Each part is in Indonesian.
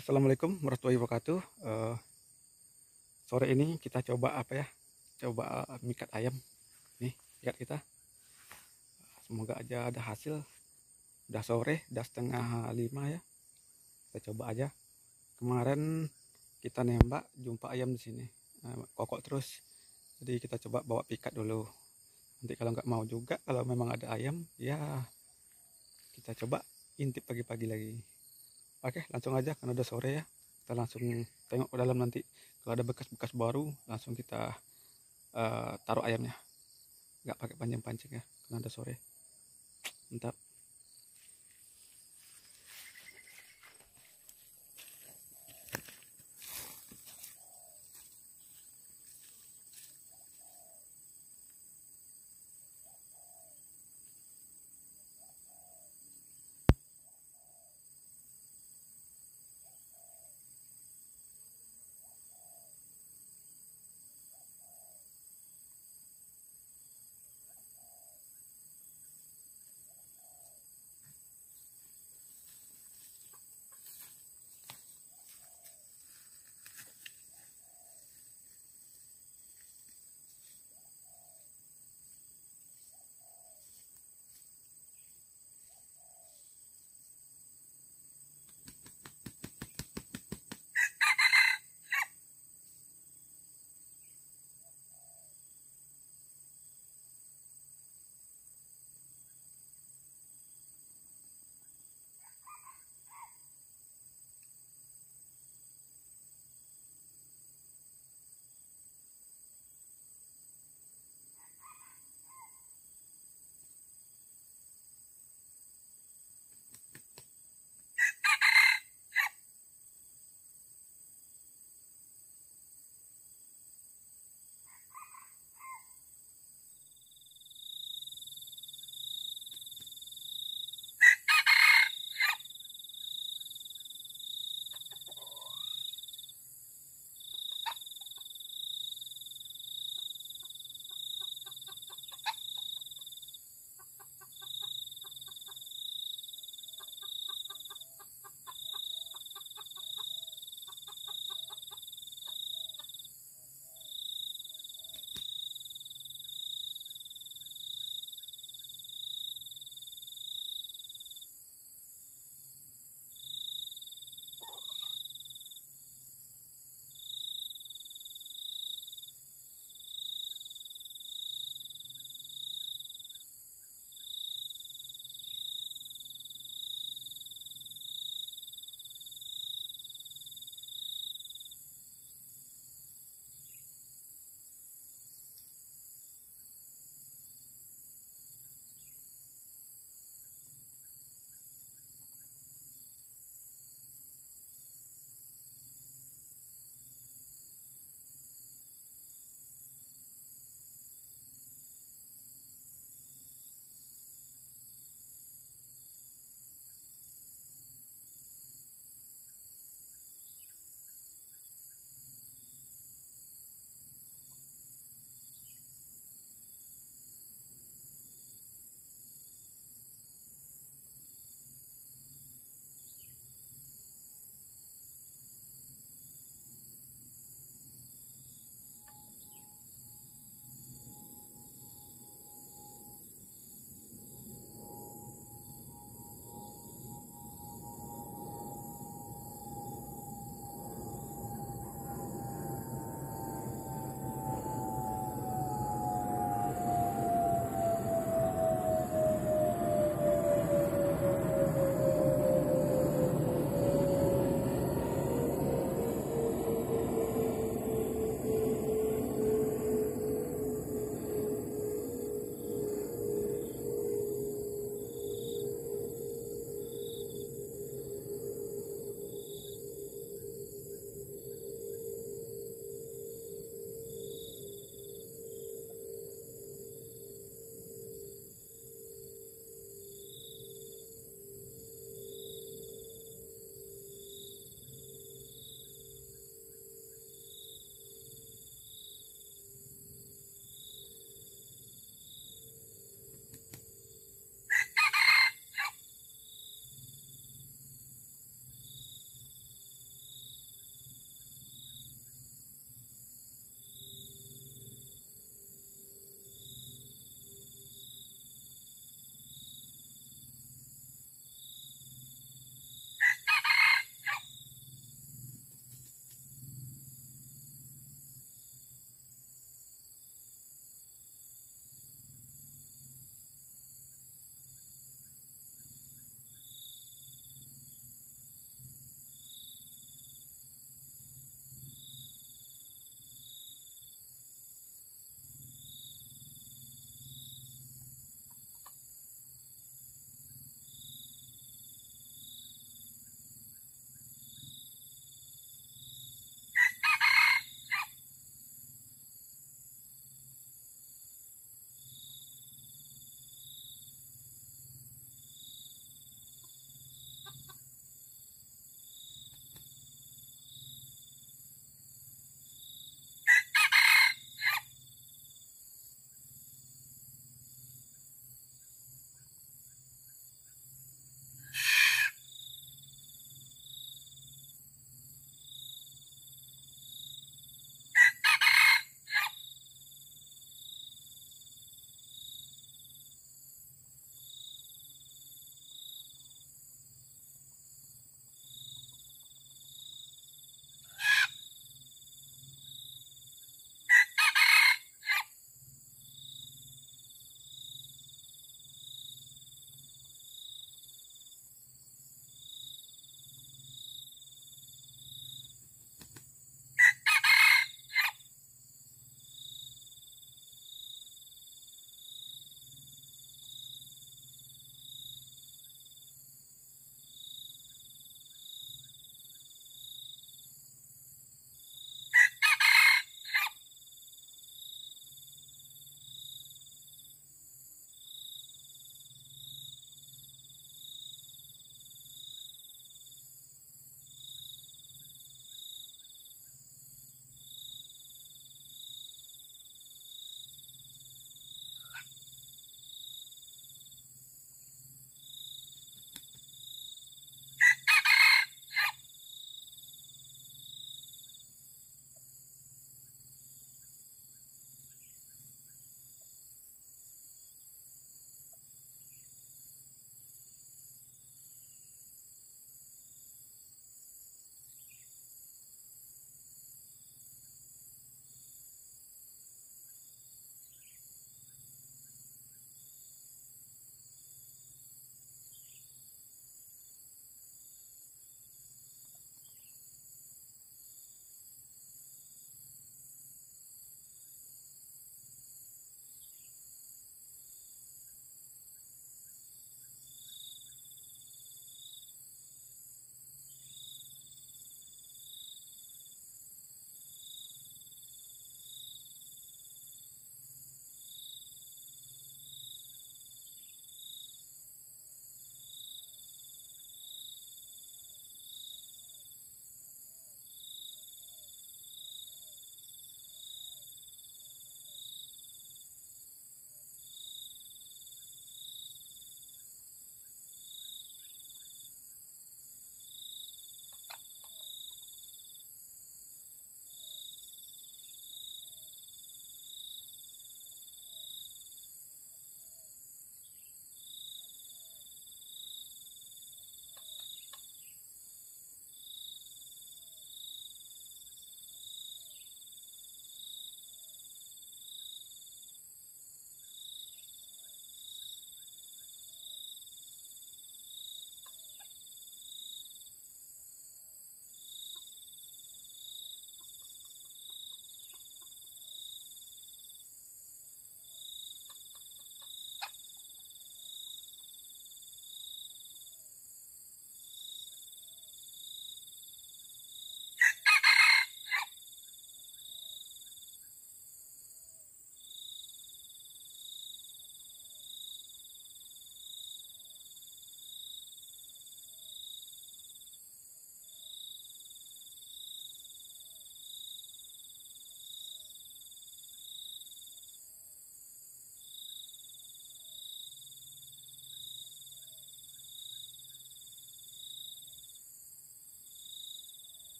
Assalamualaikum warahmatullahi wabarakatuh. Uh, sore ini kita coba apa ya? Coba uh, mikat ayam. Nih, lihat kita. Semoga aja ada hasil. Udah sore, udah setengah lima ya. Kita coba aja. Kemarin kita nembak, jumpa ayam di sini. Uh, kokok terus. Jadi kita coba bawa pikat dulu. Nanti kalau nggak mau juga, kalau memang ada ayam, ya kita coba intip pagi-pagi lagi. Oke, langsung aja karena udah sore ya. Kita langsung tengok ke dalam nanti. Kalau ada bekas-bekas baru, langsung kita uh, taruh ayamnya. Nggak pakai panjang pancing ya, karena udah sore. Mantap.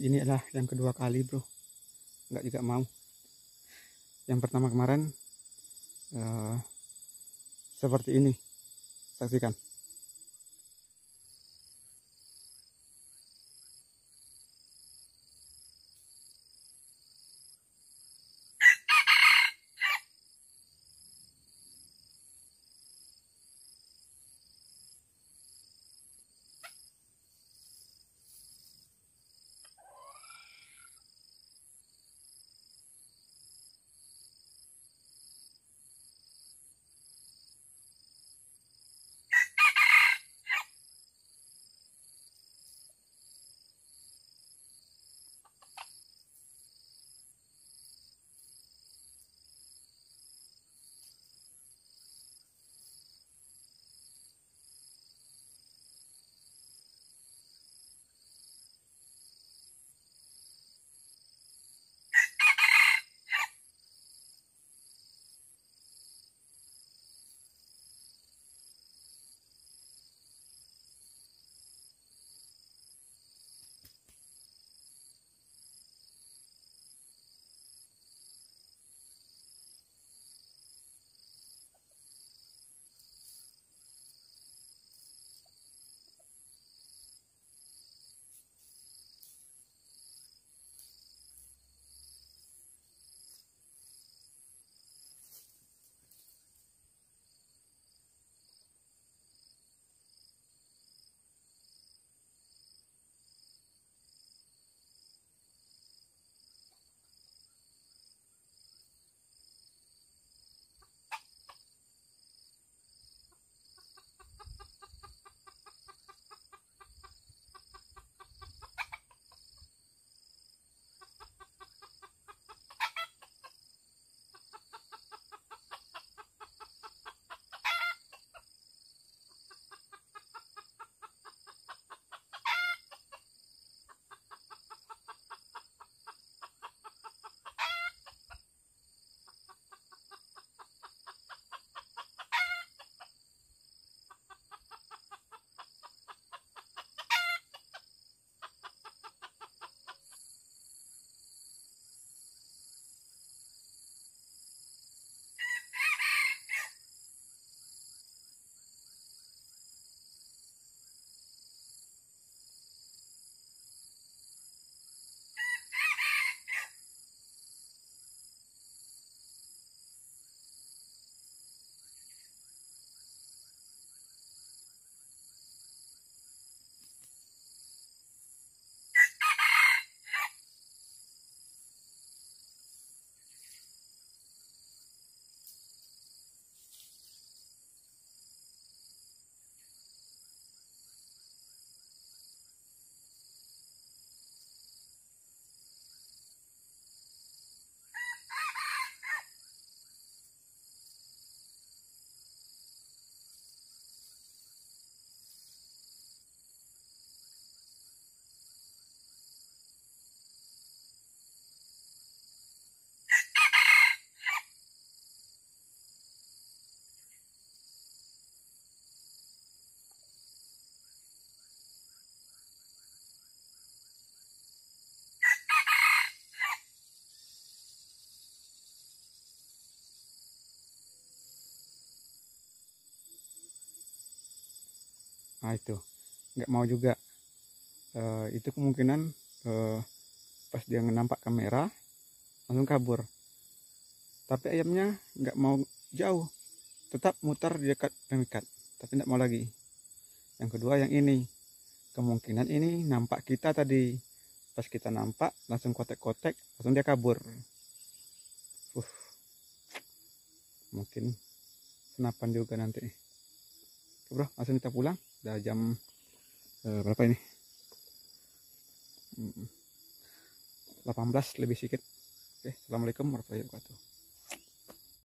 ini adalah yang kedua kali bro nggak juga mau yang pertama kemarin uh, seperti ini saksikan nah itu nggak mau juga uh, itu kemungkinan uh, pas dia nampak kamera langsung kabur tapi ayamnya nggak mau jauh tetap mutar di dekat pemikat tapi nggak mau lagi yang kedua yang ini kemungkinan ini nampak kita tadi pas kita nampak langsung kotek-kotek langsung dia kabur uh, mungkin senapan juga nanti bro langsung kita pulang udah jam eh, berapa ini? 18 lebih sedikit. Oke, Assalamualaikum warahmatullahi wabarakatuh.